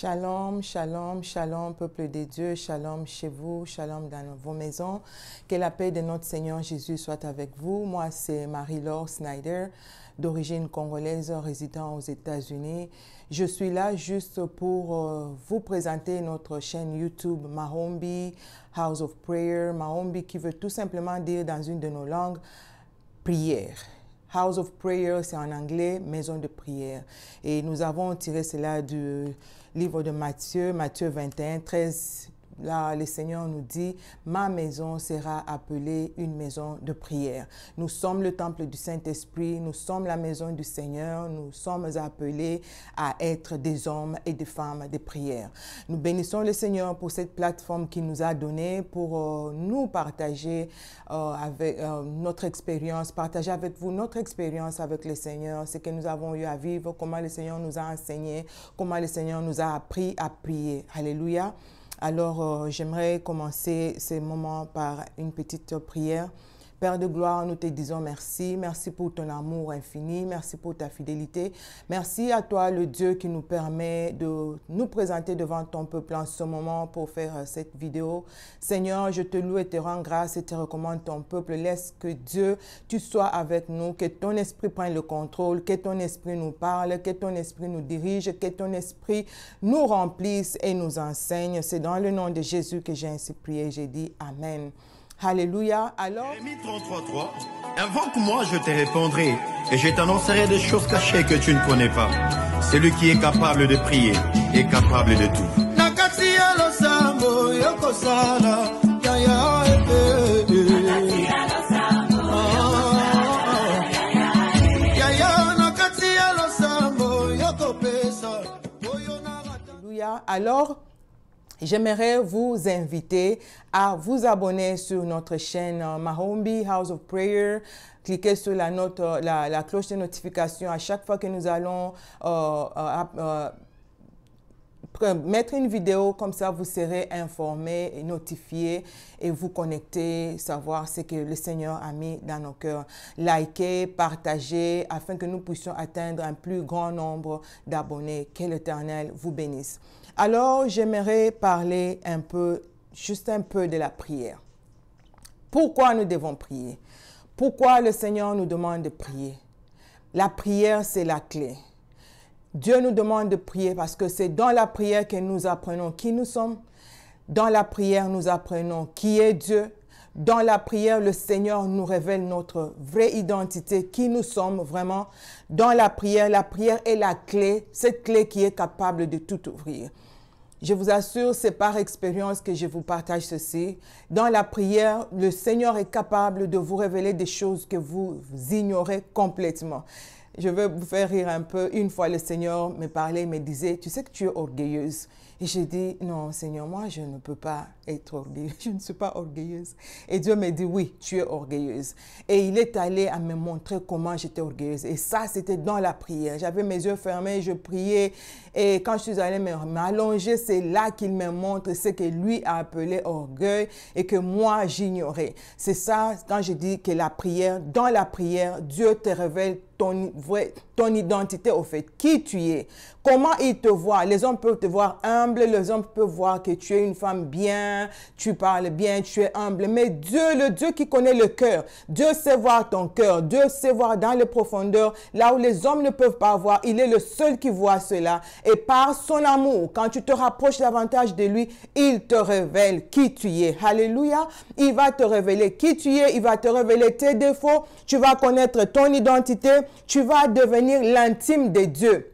Shalom, shalom, shalom, peuple des dieux, shalom chez vous, shalom dans vos maisons. Que la paix de notre Seigneur Jésus soit avec vous. Moi, c'est Marie-Laure Snyder, d'origine congolaise, résidant aux États-Unis. Je suis là juste pour euh, vous présenter notre chaîne YouTube Mahombi, House of Prayer. Mahombi qui veut tout simplement dire dans une de nos langues, prière. House of Prayer, c'est en anglais, maison de prière. Et nous avons tiré cela du livre de Matthieu, Matthieu 21, 13 Là, le Seigneur nous dit, ma maison sera appelée une maison de prière. Nous sommes le temple du Saint-Esprit, nous sommes la maison du Seigneur, nous sommes appelés à être des hommes et des femmes de prière. Nous bénissons le Seigneur pour cette plateforme qu'il nous a donnée pour euh, nous partager euh, avec euh, notre expérience, partager avec vous notre expérience avec le Seigneur, ce que nous avons eu à vivre, comment le Seigneur nous a enseigné, comment le Seigneur nous a appris à prier. Alléluia. Alors, euh, j'aimerais commencer ce moment par une petite prière Père de gloire, nous te disons merci. Merci pour ton amour infini. Merci pour ta fidélité. Merci à toi, le Dieu, qui nous permet de nous présenter devant ton peuple en ce moment pour faire euh, cette vidéo. Seigneur, je te loue et te rends grâce et te recommande ton peuple. Laisse que Dieu, tu sois avec nous, que ton esprit prenne le contrôle, que ton esprit nous parle, que ton esprit nous dirige, que ton esprit nous remplisse et nous enseigne. C'est dans le nom de Jésus que j'ai ainsi prié. J'ai dit Amen. Alléluia. Alors. avant invoque-moi, je te répondrai, et je t'annoncerai des choses cachées que tu ne connais pas. Celui qui est capable de prier est capable de tout. Alléluia. Alors, J'aimerais vous inviter à vous abonner sur notre chaîne euh, Mahombi House of Prayer. Cliquez sur la, note, euh, la, cloche de notification à chaque fois que nous allons euh, mettre une vidéo, comme ça vous serez informé, notifié et vous connecter, savoir ce que le Seigneur a mis dans nos cœurs. Likez, partagez, afin que nous puissions atteindre un plus grand nombre d'abonnés. Que l'Éternel vous bénisse. Alors, j'aimerais parler un peu, juste un peu de la prière. Pourquoi nous devons prier Pourquoi le Seigneur nous demande de prier La prière, c'est la clé. Dieu nous demande de prier parce que c'est dans la prière que nous apprenons qui nous sommes. Dans la prière, nous apprenons qui est Dieu. Dans la prière, le Seigneur nous révèle notre vraie identité, qui nous sommes vraiment. Dans la prière, la prière est la clé, cette clé qui est capable de tout ouvrir. Je vous assure, c'est par expérience que je vous partage ceci. Dans la prière, le Seigneur est capable de vous révéler des choses que vous ignorez complètement. Je vais vous faire rire un peu. Une fois, le Seigneur me parlait, me disait, tu sais que tu es orgueilleuse. Et j'ai dit, non, Seigneur, moi, je ne peux pas être orgueilleuse. Je ne suis pas orgueilleuse. Et Dieu me dit, oui, tu es orgueilleuse. Et il est allé à me montrer comment j'étais orgueilleuse. Et ça, c'était dans la prière. J'avais mes yeux fermés, je priais. Et quand je suis allée m'allonger, c'est là qu'il me montre ce que lui a appelé orgueil et que moi, j'ignorais. C'est ça, quand je dis que la prière, dans la prière, Dieu te révèle ton vrai ton identité au fait, qui tu es, comment il te voit? Les hommes peuvent te voir humble, les hommes peuvent voir que tu es une femme bien, tu parles bien, tu es humble. Mais Dieu, le Dieu qui connaît le cœur, Dieu sait voir ton cœur, Dieu sait voir dans les profondeurs, là où les hommes ne peuvent pas voir. Il est le seul qui voit cela. Et par son amour, quand tu te rapproches davantage de lui, il te révèle qui tu es. Alléluia. Il va te révéler qui tu es, il va te révéler tes défauts, tu vas connaître ton identité, tu vas devenir l'intime de Dieu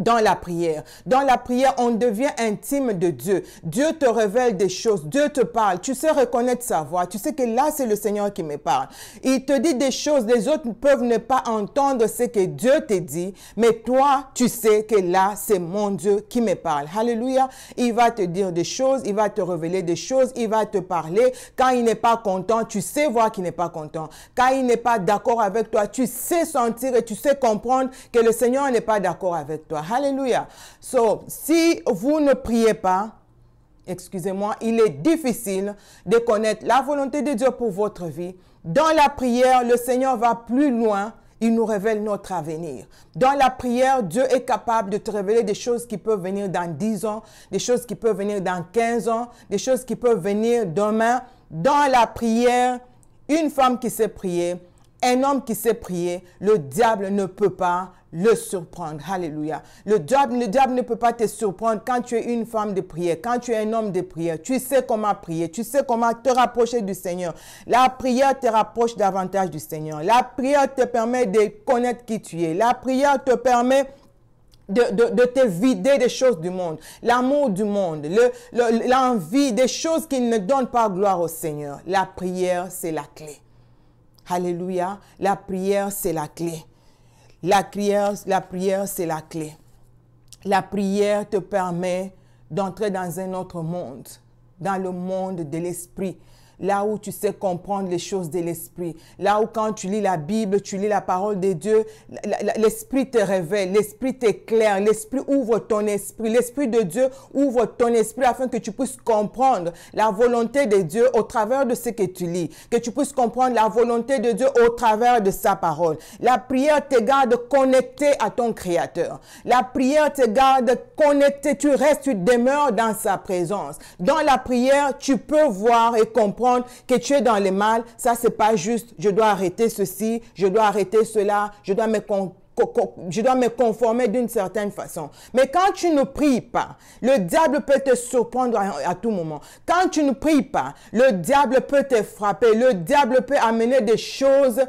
dans la prière. Dans la prière, on devient intime de Dieu. Dieu te révèle des choses, Dieu te parle. Tu sais reconnaître sa voix. Tu sais que là, c'est le Seigneur qui me parle. Il te dit des choses, les autres peuvent ne pas entendre ce que Dieu te dit, mais toi, tu sais que là, c'est mon Dieu qui me parle. Alléluia. Il va te dire des choses, il va te révéler des choses, il va te parler. Quand il n'est pas content, tu sais voir qu'il n'est pas content. Quand il n'est pas d'accord avec toi, tu sais sentir et tu sais comprendre que le Seigneur n'est pas d'accord avec toi. Alléluia. So, si vous ne priez pas, excusez-moi, il est difficile de connaître la volonté de Dieu pour votre vie. Dans la prière, le Seigneur va plus loin. Il nous révèle notre avenir. Dans la prière, Dieu est capable de te révéler des choses qui peuvent venir dans 10 ans, des choses qui peuvent venir dans 15 ans, des choses qui peuvent venir demain. Dans la prière, une femme qui sait prier, un homme qui sait prier, le diable ne peut pas le surprendre. Alléluia. Le diable, ne peut pas te surprendre quand tu es une femme de prière, quand tu es un homme de prière. Tu sais comment prier, tu sais comment te rapprocher du Seigneur. La prière te rapproche davantage du Seigneur. La prière te permet de connaître qui tu es. La prière te permet... De, te vider des choses du monde, l'amour du monde, l'envie, des choses qui ne donnent pas gloire au Seigneur. La prière, c'est la clé. Alléluia. La prière, c'est la clé. La prière, la prière c'est la clé. La prière te permet d'entrer dans un autre monde, dans le monde de l'esprit, là où tu sais comprendre les choses de l'esprit, là où quand tu lis la Bible, tu lis la parole de Dieu, l'esprit te révèle, l'esprit t'éclaire, l'esprit ouvre ton esprit, l'esprit de Dieu ouvre ton esprit afin que tu puisses comprendre la volonté de Dieu au travers de ce que tu lis, que tu puisses comprendre la volonté de Dieu au travers de sa parole. La prière te garde connecté à ton Créateur. La prière te garde connecté, tu restes, tu demeures dans sa présence. Dans la prière, tu peux voir et comprendre que tu es dans le mal, ça c'est pas juste, je dois arrêter ceci, je dois arrêter cela, je dois me je dois me conformer d'une certaine façon. Mais quand tu ne pries pas, le diable peut te surprendre à, tout moment. Quand tu ne pries pas, le diable peut te frapper. Le diable peut amener des choses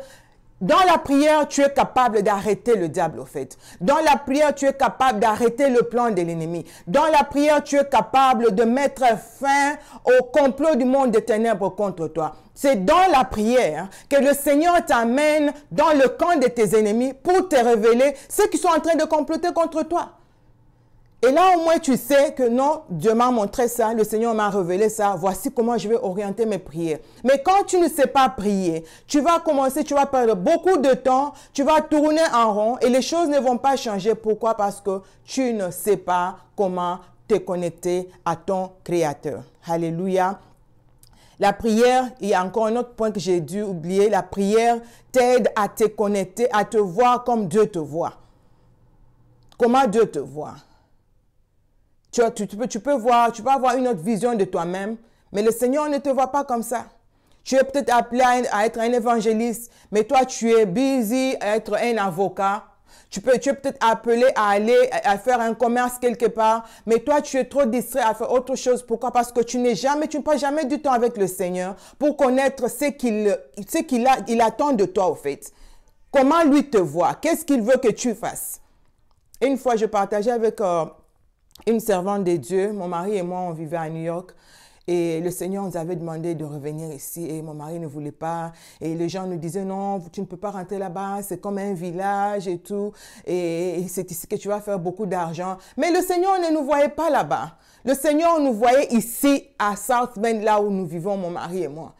dans la prière, tu es capable d'arrêter le diable, au fait. Dans la prière, tu es capable d'arrêter le plan de l'ennemi. Dans la prière, tu es capable de mettre fin au complot du monde des ténèbres contre toi. C'est dans la prière que le Seigneur t'amène dans le camp de tes ennemis pour te révéler ceux qui sont en train de comploter contre toi. Et là, au moins, tu sais que non, Dieu m'a montré ça, le Seigneur m'a révélé ça, voici comment je vais orienter mes prières. Mais quand tu ne sais pas prier, tu vas commencer, tu vas perdre beaucoup de temps, tu vas tourner en rond et les choses ne vont pas changer. Pourquoi Parce que tu ne sais pas comment te connecter à ton Créateur. Alléluia. La prière, il y a encore un autre point que j'ai dû oublier, la prière t'aide à te connecter, à te voir comme Dieu te voit. Comment Dieu te voit tu, peux, voir, tu avoir une autre vision de toi-même, mais le Seigneur ne te voit pas comme ça. Tu es peut-être appelé à, être un évangéliste, mais toi, tu es busy à être un avocat. Tu, peux, tu es peut-être appelé à aller à, faire un commerce quelque part, mais toi, tu es trop distrait à faire autre chose. Pourquoi Parce que tu n'es jamais, tu ne passes jamais du temps avec le Seigneur pour connaître ce qu'il qu'il il attend de toi, au fait. Comment lui te voit Qu'est-ce qu'il veut que tu fasses Une fois, je partageais avec euh, une servante de Dieu. Mon mari et moi, on vivait à New York. Et le Seigneur nous avait demandé de revenir ici et mon mari ne voulait pas. Et les gens nous disaient non, tu ne peux pas rentrer là-bas, c'est comme un village et tout. Et c'est ici que tu vas faire beaucoup d'argent. Mais le Seigneur ne nous voyait pas là-bas. Le Seigneur nous voyait ici à South Bend, là où nous vivons, mon mari et moi.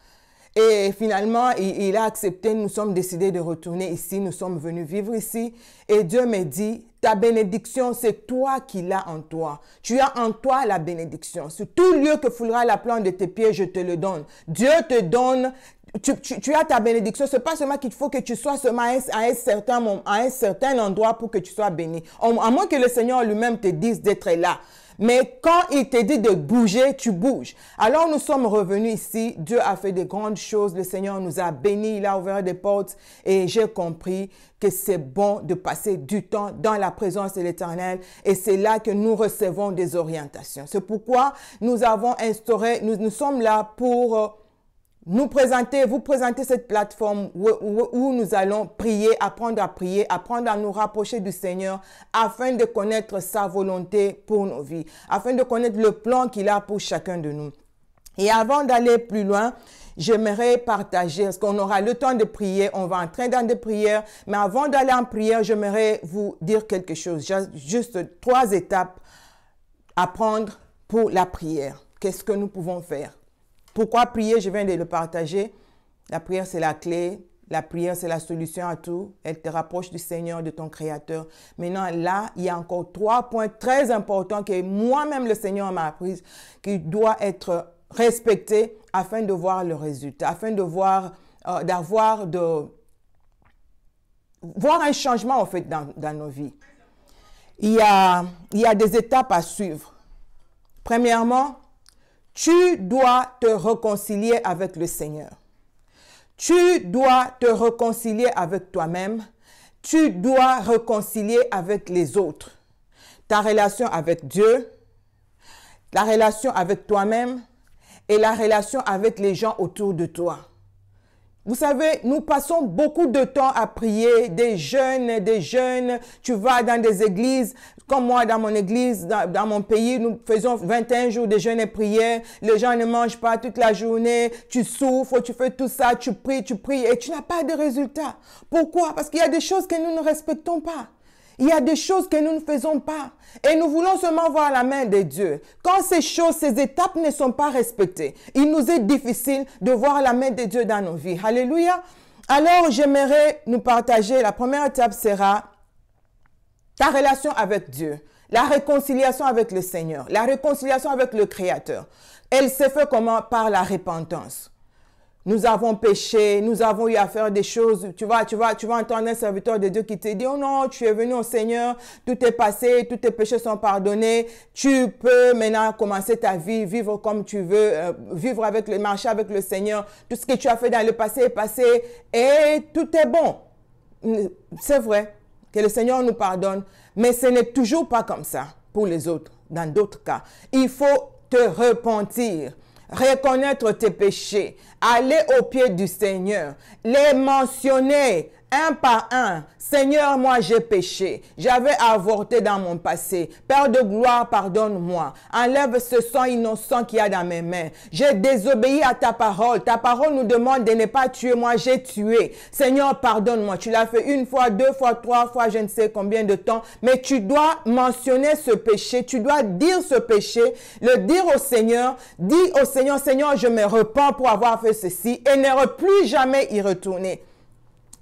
Et finalement, il, a accepté, nous sommes décidés de retourner ici, nous sommes venus vivre ici. Et Dieu me dit, ta bénédiction, c'est toi qui l'as en toi. Tu as en toi la bénédiction. Sur tout lieu que foulera la plante de tes pieds, je te le donne. Dieu te donne tu, tu, tu, as ta bénédiction. C'est pas seulement qu'il faut que tu sois seulement à un, certain moment, à un certain endroit pour que tu sois béni. À moins que le Seigneur lui-même te dise d'être là. Mais quand il te dit de bouger, tu bouges. Alors nous sommes revenus ici. Dieu a fait de grandes choses. Le Seigneur nous a bénis. Il a ouvert des portes. Et j'ai compris que c'est bon de passer du temps dans la présence de l'Éternel. Et c'est là que nous recevons des orientations. C'est pourquoi nous avons instauré, nous, nous sommes là pour euh, nous présenter, vous présenter cette plateforme où, nous allons prier, apprendre à prier, apprendre à nous rapprocher du Seigneur afin de connaître sa volonté pour nos vies, afin de connaître le plan qu'il a pour chacun de nous. Et avant d'aller plus loin, j'aimerais partager, Est-ce qu'on aura le temps de prier, on va entrer dans des prières, mais avant d'aller en prière, j'aimerais vous dire quelque chose, juste trois étapes à prendre pour la prière. Qu'est-ce que nous pouvons faire pourquoi prier Je viens de le partager. La prière, c'est la clé. La prière, c'est la solution à tout. Elle te rapproche du Seigneur, de ton Créateur. Maintenant, là, il y a encore trois points très importants que moi-même, le Seigneur m'a appris, qui doit être respecté afin de voir le résultat, afin de voir, euh, d'avoir de voir un changement en fait dans, nos vies. Il y, a, il y a des étapes à suivre. Premièrement, tu dois te réconcilier avec le Seigneur. Tu dois te réconcilier avec toi-même. Tu dois réconcilier avec les autres. Ta relation avec Dieu, la relation avec toi-même et la relation avec les gens autour de toi. Vous savez, nous passons beaucoup de temps à prier, des jeunes, des jeunes. Tu vas dans des églises, comme moi dans mon église, dans, mon pays, nous faisons 21 jours de jeûne et prière. Les gens ne mangent pas toute la journée. Tu souffres, tu fais tout ça, tu pries, tu pries et tu n'as pas de résultat. Pourquoi Parce qu'il y a des choses que nous ne respectons pas. Il y a des choses que nous ne faisons pas. Et nous voulons seulement voir la main de Dieu. Quand ces choses, ces étapes ne sont pas respectées, il nous est difficile de voir la main de Dieu dans nos vies. Alléluia. Alors, j'aimerais nous partager. La première étape sera ta relation avec Dieu. La réconciliation avec le Seigneur, la réconciliation avec le Créateur, elle se fait comment Par la repentance nous avons péché, nous avons eu à faire des choses. Tu vois, tu vas, tu vas entendre un serviteur de Dieu qui te dit, oh non, tu es venu au Seigneur, tout est passé, tous tes péchés sont pardonnés. Tu peux maintenant commencer ta vie, vivre comme tu veux, euh, vivre avec le, marcher avec le Seigneur. Tout ce que tu as fait dans le passé est passé et tout est bon. C'est vrai que le Seigneur nous pardonne, mais ce n'est toujours pas comme ça pour les autres, dans d'autres cas. Il faut te repentir reconnaître tes péchés, aller au pied du Seigneur, les mentionner un par un. Seigneur, moi j'ai péché. J'avais avorté dans mon passé. Père de gloire, pardonne-moi. Enlève ce sang innocent qu'il y a dans mes mains. J'ai désobéi à ta parole. Ta parole nous demande de ne pas tuer. Moi j'ai tué. Seigneur, pardonne-moi. Tu l'as fait une fois, deux fois, trois fois, je ne sais combien de temps. Mais tu dois mentionner ce péché. Tu dois dire ce péché. Le dire au Seigneur. Dis au Seigneur, Seigneur, je me repens pour avoir fait ceci et ne plus jamais y retourner.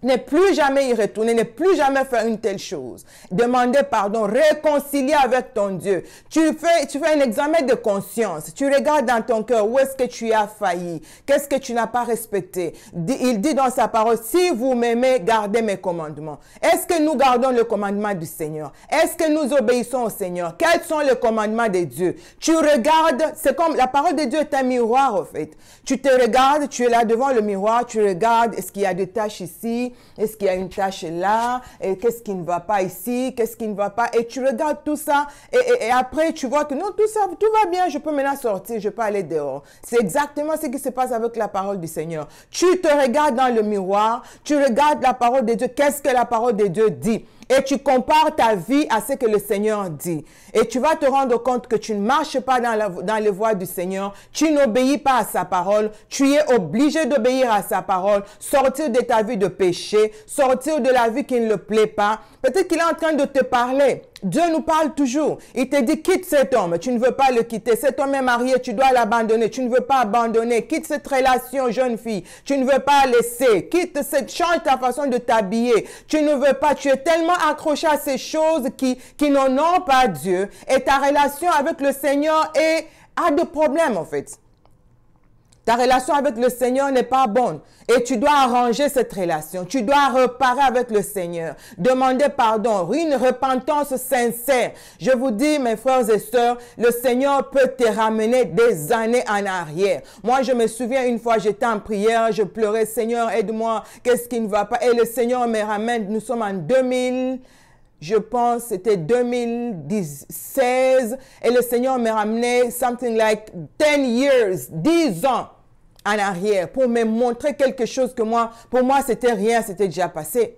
Ne plus jamais y retourner, ne plus jamais faire une telle chose. Demander pardon, réconcilier avec ton Dieu. Tu fais, tu fais un examen de conscience. Tu regardes dans ton cœur où est-ce que tu as failli, qu'est-ce que tu n'as pas respecté. Il dit dans sa parole, si vous m'aimez, gardez mes commandements. Est-ce que nous gardons le commandement du Seigneur? Est-ce que nous obéissons au Seigneur? Quels sont les commandements de Dieu? Tu regardes, c'est comme la parole de Dieu est un miroir en fait. Tu te regardes, tu es là devant le miroir, tu regardes est-ce qu'il y a des tâches ici, est-ce qu'il y a une tâche là Et qu'est-ce qui ne va pas ici Qu'est-ce qui ne va pas Et tu regardes tout ça et, après tu vois que non, tout ça, tout va bien, je peux maintenant sortir, je peux aller dehors. C'est exactement ce qui se passe avec la parole du Seigneur. Tu te regardes dans le miroir, tu regardes la parole de Dieu. Qu'est-ce que la parole de Dieu dit et tu compares ta vie à ce que le Seigneur dit. Et tu vas te rendre compte que tu ne marches pas dans, les voies du Seigneur, tu n'obéis pas à sa parole, tu es obligé d'obéir à sa parole, sortir de ta vie de péché, sortir de la vie qui ne le plaît pas. Peut-être qu'il est en train de te parler. Dieu nous parle toujours. Il te dit, quitte cet homme, tu ne veux pas le quitter. Cet homme est marié, tu dois l'abandonner, tu ne veux pas abandonner. Quitte cette relation, jeune fille, tu ne veux pas laisser. Quitte cette, change ta façon de t'habiller. Tu ne veux pas, tu es tellement accroché à ces choses qui, qui ont pas Dieu. Et ta relation avec le Seigneur est, a de problèmes en fait. La relation avec le Seigneur n'est pas bonne. Et tu dois arranger cette relation. Tu dois reparer avec le Seigneur. Demander pardon. Une repentance sincère. Je vous dis, mes frères et sœurs, le Seigneur peut te ramener des années en arrière. Moi, je me souviens une fois, j'étais en prière, je pleurais, Seigneur, aide-moi. Qu'est-ce qui ne va pas? Et le Seigneur me ramène. Nous sommes en 2000 je pense, c'était 2016, et le Seigneur me ramenait something like 10 years, 10 ans en arrière, pour me montrer quelque chose que moi, pour moi, c'était rien, c'était déjà passé.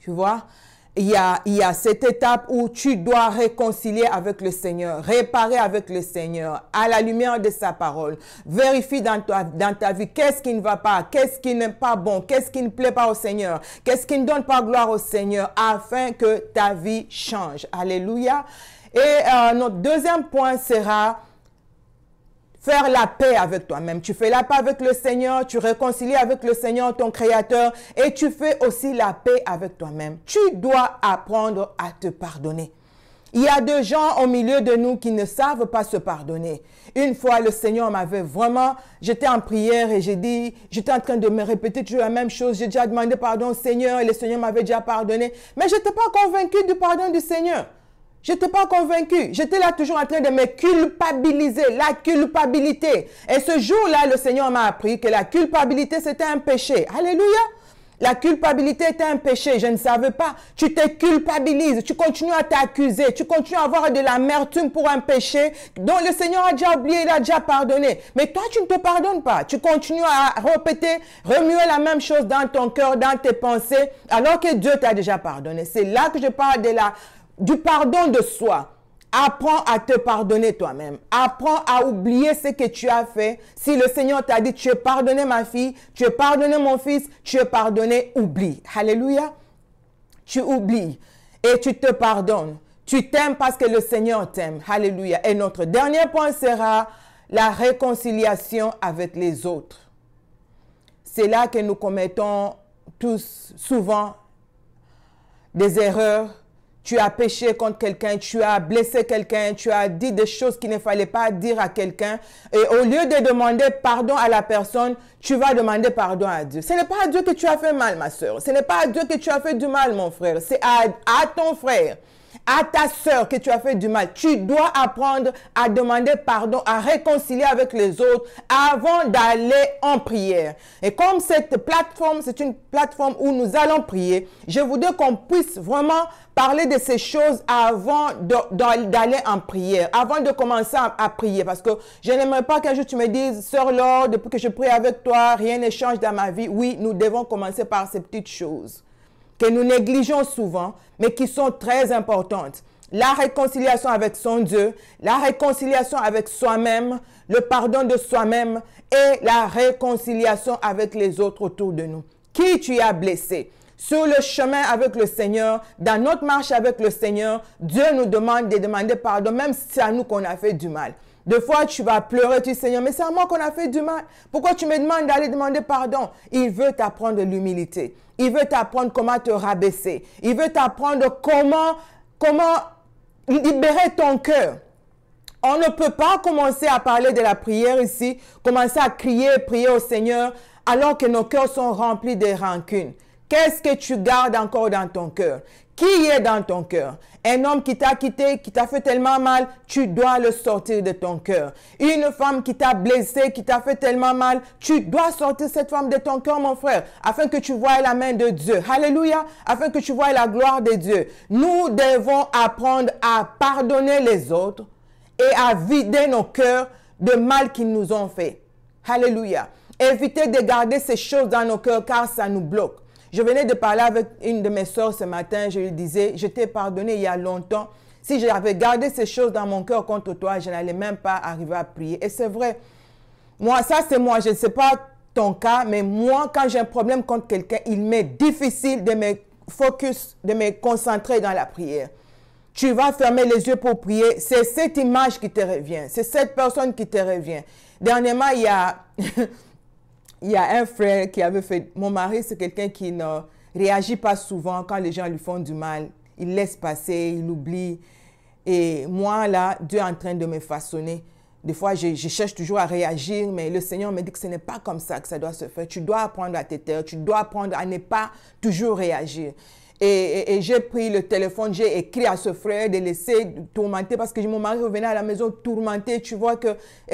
Tu vois il y, a, il y a cette étape où tu dois réconcilier avec le Seigneur, réparer avec le Seigneur, à la lumière de sa parole. Vérifie dans ta, dans ta vie qu'est-ce qui ne va pas, qu'est-ce qui n'est pas bon, qu'est-ce qui ne plaît pas au Seigneur, qu'est-ce qui ne donne pas gloire au Seigneur, afin que ta vie change. Alléluia. Et euh, notre deuxième point sera faire la paix avec toi-même. Tu fais la paix avec le Seigneur, tu réconcilies avec le Seigneur, ton Créateur, et tu fais aussi la paix avec toi-même. Tu dois apprendre à te pardonner. Il y a des gens au milieu de nous qui ne savent pas se pardonner. Une fois, le Seigneur m'avait vraiment, j'étais en prière et j'ai dit, j'étais en train de me répéter toujours la même chose. J'ai déjà demandé pardon au Seigneur et le Seigneur m'avait déjà pardonné. Mais je n'étais pas convaincu du pardon du Seigneur. Je n'étais pas convaincu. J'étais là toujours en train de me culpabiliser, la culpabilité. Et ce jour-là, le Seigneur m'a appris que la culpabilité, c'était un péché. Alléluia. La culpabilité était un péché, je ne savais pas. Tu te culpabilises, tu continues à t'accuser, tu continues à avoir de l'amertume pour un péché dont le Seigneur a déjà oublié, il a déjà pardonné. Mais toi, tu ne te pardonnes pas. Tu continues à répéter, remuer la même chose dans ton cœur, dans tes pensées, alors que Dieu t'a déjà pardonné. C'est là que je parle de la du pardon de soi. Apprends à te pardonner toi-même. Apprends à oublier ce que tu as fait. Si le Seigneur t'a dit, tu es pardonné ma fille, tu es pardonné mon fils, tu es pardonné, oublie. Alléluia. Tu oublies et tu te pardonnes. Tu t'aimes parce que le Seigneur t'aime. Alléluia. Et notre dernier point sera la réconciliation avec les autres. C'est là que nous commettons tous souvent des erreurs tu as péché contre quelqu'un, tu as blessé quelqu'un, tu as dit des choses qu'il ne fallait pas dire à quelqu'un, et au lieu de demander pardon à la personne, tu vas demander pardon à Dieu. Ce n'est pas à Dieu que tu as fait mal, ma soeur. Ce n'est pas à Dieu que tu as fait du mal, mon frère. C'est à, à ton frère à ta sœur que tu as fait du mal. Tu dois apprendre à demander pardon, à réconcilier avec les autres avant d'aller en prière. Et comme cette plateforme, c'est une plateforme où nous allons prier, je voudrais qu'on puisse vraiment parler de ces choses avant d'aller en prière, avant de commencer à, prier. Parce que je n'aimerais pas qu'un jour tu me dises, sœur Laure, depuis que je prie avec toi, rien ne change dans ma vie. Oui, nous devons commencer par ces petites choses que nous négligeons souvent, mais qui sont très importantes. La réconciliation avec son Dieu, la réconciliation avec soi-même, le pardon de soi-même et la réconciliation avec les autres autour de nous. Qui tu as blessé sur le chemin avec le Seigneur, dans notre marche avec le Seigneur, Dieu nous demande de demander pardon, même si c'est à nous qu'on a fait du mal. Des fois, tu vas pleurer, tu dis, Seigneur, mais c'est à moi qu'on a fait du mal. Pourquoi tu me demandes d'aller demander pardon Il veut t'apprendre l'humilité. Il veut t'apprendre comment te rabaisser. Il veut t'apprendre comment, comment libérer ton cœur. On ne peut pas commencer à parler de la prière ici, commencer à crier, prier au Seigneur, alors que nos cœurs sont remplis de rancunes. Qu'est-ce que tu gardes encore dans ton cœur qui est dans ton cœur. Un homme qui t'a quitté, qui t'a fait tellement mal, tu dois le sortir de ton cœur. Une femme qui t'a blessé, qui t'a fait tellement mal, tu dois sortir cette femme de ton cœur, mon frère, afin que tu vois la main de Dieu. Alléluia, afin que tu vois la gloire de Dieu. Nous devons apprendre à pardonner les autres et à vider nos cœurs de mal qu'ils nous ont fait. Alléluia. Évitez de garder ces choses dans nos cœurs car ça nous bloque. Je venais de parler avec une de mes soeurs ce matin, je lui disais, je t'ai pardonné il y a longtemps. Si j'avais gardé ces choses dans mon cœur contre toi, je n'allais même pas arriver à prier. Et c'est vrai. Moi, ça c'est moi, je ne sais pas ton cas, mais moi, quand j'ai un problème contre quelqu'un, il m'est difficile de me focus, de me concentrer dans la prière. Tu vas fermer les yeux pour prier. C'est cette image qui te revient. C'est cette personne qui te revient. Dernièrement, il y a il y a un frère qui avait fait, mon mari, c'est quelqu'un qui ne réagit pas souvent quand les gens lui font du mal. Il laisse passer, il oublie. Et moi, là, Dieu est en train de me façonner. Des fois, je, cherche toujours à réagir, mais le Seigneur me dit que ce n'est pas comme ça que ça doit se faire. Tu dois apprendre à te taire, tu dois apprendre à ne pas toujours réagir. Et, j'ai pris le téléphone, j'ai écrit à ce frère de laisser tourmenter parce que mon mari revenait à la maison tourmenté. Tu vois que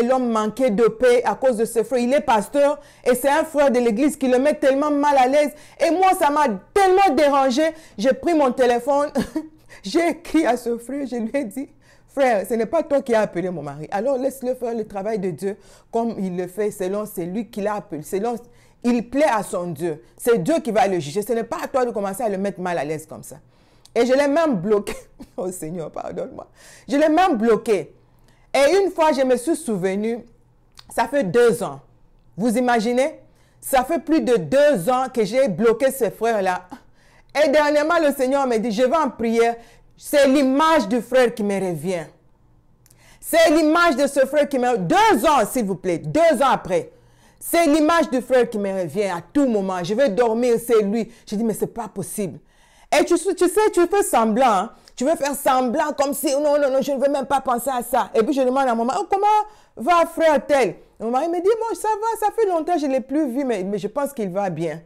l'homme manquait de paix à cause de ce frère. Il est pasteur et c'est un frère de l'église qui le met tellement mal à l'aise. Et moi, ça m'a tellement dérangé. J'ai pris mon téléphone, j'ai écrit à ce frère, je lui ai dit, Frère, ce n'est pas toi qui as appelé mon mari. Alors laisse-le faire le travail de Dieu comme il le fait selon celui qui l'a appelé, selon il plaît à son Dieu. C'est Dieu qui va le juger. Ce n'est pas à toi de commencer à le mettre mal à l'aise comme ça. Et je l'ai même bloqué. Oh Seigneur, pardonne-moi. Je l'ai même bloqué. Et une fois, je me suis souvenu, ça fait deux ans. Vous imaginez Ça fait plus de deux ans que j'ai bloqué ce frère-là. Et dernièrement, le Seigneur me dit, je vais en prière. C'est l'image du frère qui me revient. C'est l'image de ce frère qui me... Deux ans, s'il vous plaît, deux ans après. C'est l'image du frère qui me revient à tout moment. Je vais dormir, c'est lui. Je dis, mais c'est pas possible. Et tu, sais, tu fais semblant. Hein. Tu veux faire semblant comme si, non, non, non, je ne veux même pas penser à ça. Et puis je demande à mon mari, oh, comment va frère tel Mon mari me dit, bon, ça va, ça fait longtemps, je ne l'ai plus vu, mais, mais je pense qu'il va bien.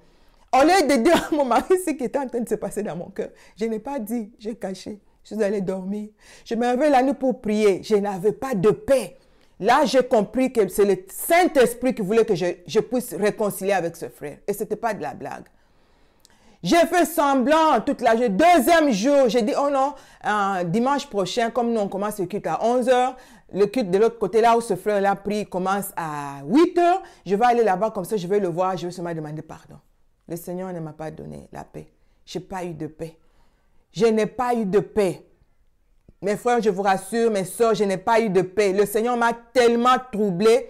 Au lieu de dire à mon mari ce qui était en train de se passer dans mon cœur, je n'ai pas dit, j'ai caché. Je suis allée dormir. Je me réveille la nuit pour prier. Je n'avais pas de paix. Là, j'ai compris que c'est le Saint-Esprit qui voulait que je, puisse réconcilier avec ce frère. Et ce n'était pas de la blague. J'ai fait semblant toute la journée. Deuxième jour, j'ai dit, oh non, euh, dimanche prochain, comme nous, on commence le culte à 11h, le culte de l'autre côté, là où ce frère l'a pris commence à 8h. Je vais aller là-bas, comme ça, je vais le voir, je vais seulement demander pardon. Le Seigneur ne m'a pas donné la paix. Je n'ai pas eu de paix. Je n'ai pas eu de paix. Mes frères, je vous rassure, mes soeurs, je n'ai pas eu de paix. Le Seigneur m'a tellement troublée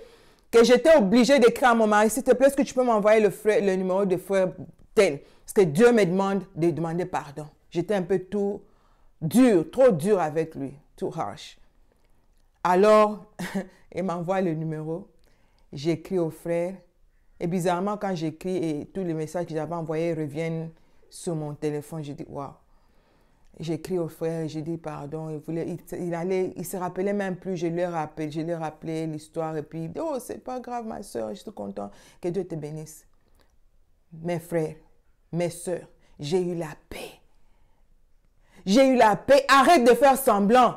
que j'étais obligée d'écrire à mon mari, s'il te plaît, est-ce que tu peux m'envoyer le, le numéro de frère tel Parce que Dieu me demande de demander pardon. J'étais un peu tout dur, trop dur avec lui, too harsh. Alors, il m'envoie le numéro. J'écris au frère. Et bizarrement, quand j'écris et tous les messages que j'avais envoyés reviennent sur mon téléphone, je dis, waouh, J'écris au frère, j'ai dit pardon. Il, voulait, il, allait, il se rappelait même plus. Je lui ai rappelé, je lui rappelé l'histoire. Et puis, oh, c'est pas grave, ma soeur, je suis content. Que Dieu te bénisse. Mes frères, mes soeurs, j'ai eu la paix. J'ai eu la paix. Arrête de faire semblant.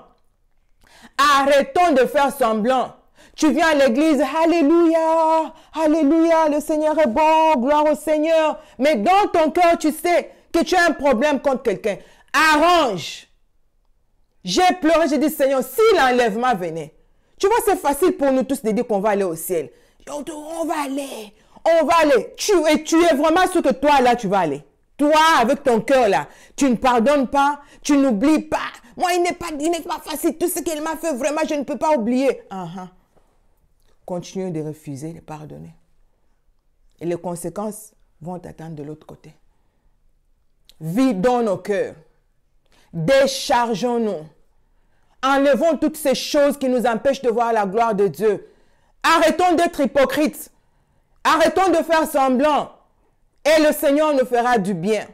Arrêtons de faire semblant. Tu viens à l'église, Alléluia, Alléluia, le Seigneur est bon, gloire au Seigneur. Mais dans ton cœur, tu sais que tu as un problème contre quelqu'un. Arrange. J'ai pleuré, j'ai dit, Seigneur, si l'enlèvement venait, tu vois, c'est facile pour nous tous de dire qu'on va aller au ciel. on va aller, on va aller. Tu, et tu es vraiment sûr que toi, là, tu vas aller. Toi, avec ton cœur, là, tu ne pardonnes pas, tu n'oublies pas. Moi, il n'est pas, facile. Tout ce qu'il m'a fait, vraiment, je ne peux pas oublier. Uh-huh. Continue de refuser de pardonner. Et les conséquences vont t'attendre de l'autre côté. Vide dans nos cœurs. Déchargeons-nous. Enlevons toutes ces choses qui nous empêchent de voir la gloire de Dieu. Arrêtons d'être hypocrites. Arrêtons de faire semblant. Et le Seigneur nous fera du bien.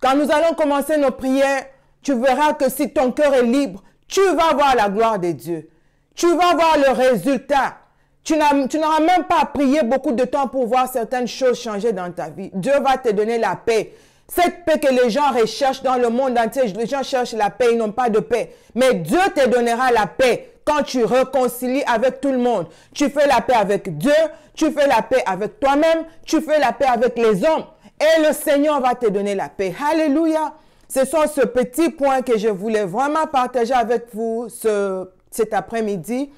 Quand nous allons commencer nos prières, tu verras que si ton cœur est libre, tu vas voir la gloire de Dieu. Tu vas voir le résultat. Tu n'auras même pas à prier beaucoup de temps pour voir certaines choses changer dans ta vie. Dieu va te donner la paix. Cette paix que les gens recherchent dans le monde entier, les gens cherchent la paix, ils n'ont pas de paix. Mais Dieu te donnera la paix quand tu réconcilies avec tout le monde. Tu fais la paix avec Dieu, tu fais la paix avec toi-même, tu fais la paix avec les hommes. Et le Seigneur va te donner la paix. Alléluia. Ce sont ce petit point que je voulais vraiment partager avec vous ce, cet après-midi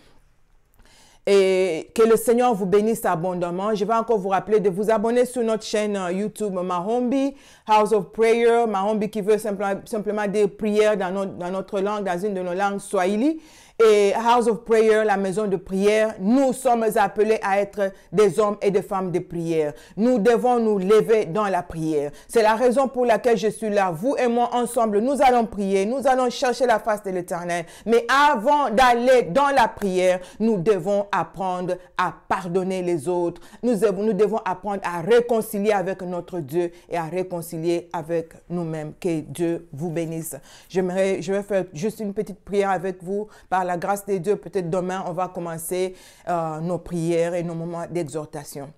et que le Seigneur vous bénisse abondamment. Je vais encore vous rappeler de vous abonner sur notre chaîne euh, YouTube Mahombi, House of Prayer, Mahombi qui veut simplement, simplement des prières dans, dans notre langue, dans une de nos langues, Swahili et House of Prayer, la maison de prière, nous sommes appelés à être des hommes et des femmes de prière. Nous devons nous lever dans la prière. C'est la raison pour laquelle je suis là. Vous et moi ensemble, nous allons prier, nous allons chercher la face de l'Éternel. Mais avant d'aller dans la prière, nous devons apprendre à pardonner les autres. Nous devons, apprendre à réconcilier avec notre Dieu et à réconcilier avec nous-mêmes. Que Dieu vous bénisse. je vais faire juste une petite prière avec vous par la grâce de Dieu, peut-être demain, on va commencer euh, nos prières et nos moments d'exhortation.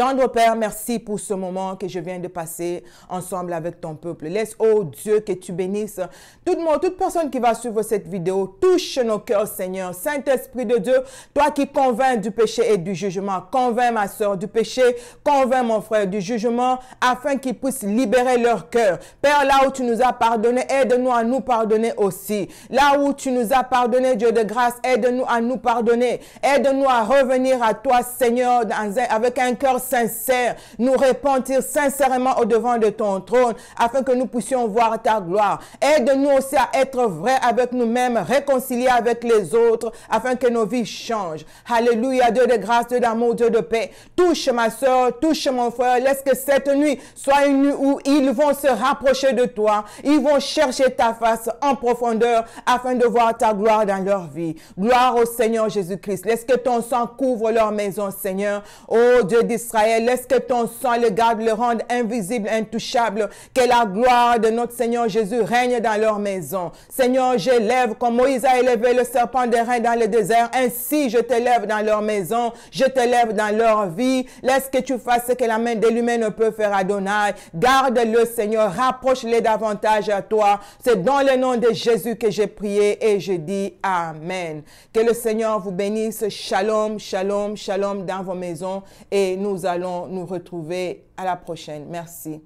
Tendre Père, merci pour ce moment que je viens de passer ensemble avec ton peuple. Laisse, oh Dieu, que tu bénisses tout monde, toute personne qui va suivre cette vidéo. Touche nos cœurs, Seigneur. Saint-Esprit de Dieu, toi qui convainc du péché et du jugement, convainc ma soeur du péché, convainc mon frère du jugement, afin qu'ils puissent libérer leur cœur. Père, là où tu nous as pardonné, aide-nous à nous pardonner aussi. Là où tu nous as pardonné, Dieu de grâce, aide-nous à nous pardonner. Aide-nous à revenir à toi, Seigneur, avec un cœur sincère, nous repentir sincèrement au devant de ton trône, afin que nous puissions voir ta gloire. Aide-nous aussi à être vrais avec nous-mêmes, réconciliés avec les autres, afin que nos vies changent. Alléluia, Dieu de grâce, Dieu d'amour, Dieu de paix. Touche ma soeur, touche mon frère. Laisse que cette nuit soit une nuit où ils vont se rapprocher de toi. Ils vont chercher ta face en profondeur afin de voir ta gloire dans leur vie. Gloire au Seigneur Jésus-Christ. Laisse que ton sang couvre leur maison, Seigneur. Oh Dieu d'Israël. Laisse que ton sang le garde, le rende invisible, intouchable. Que la gloire de notre Seigneur Jésus règne dans leur maison. Seigneur, j'élève comme Moïse a élevé le serpent des reins dans le désert. Ainsi, je t'élève dans leur maison. Je t'élève dans leur vie. Laisse que tu fasses ce que la main de l'humain ne peut faire, à Donaï. Garde-le, Seigneur. Rapproche-les davantage à toi. C'est dans le nom de Jésus que j'ai prié et je dis Amen. Que le Seigneur vous bénisse. Shalom, shalom, shalom dans vos maisons. Et nous allons nous retrouver à la prochaine. Merci.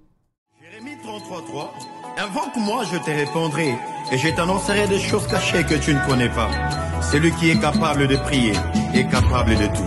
Jérémie 333, invoque-moi, je te répondrai, et je t'annoncerai des choses cachées que tu ne connais pas. Celui qui est capable de prier est capable de tout.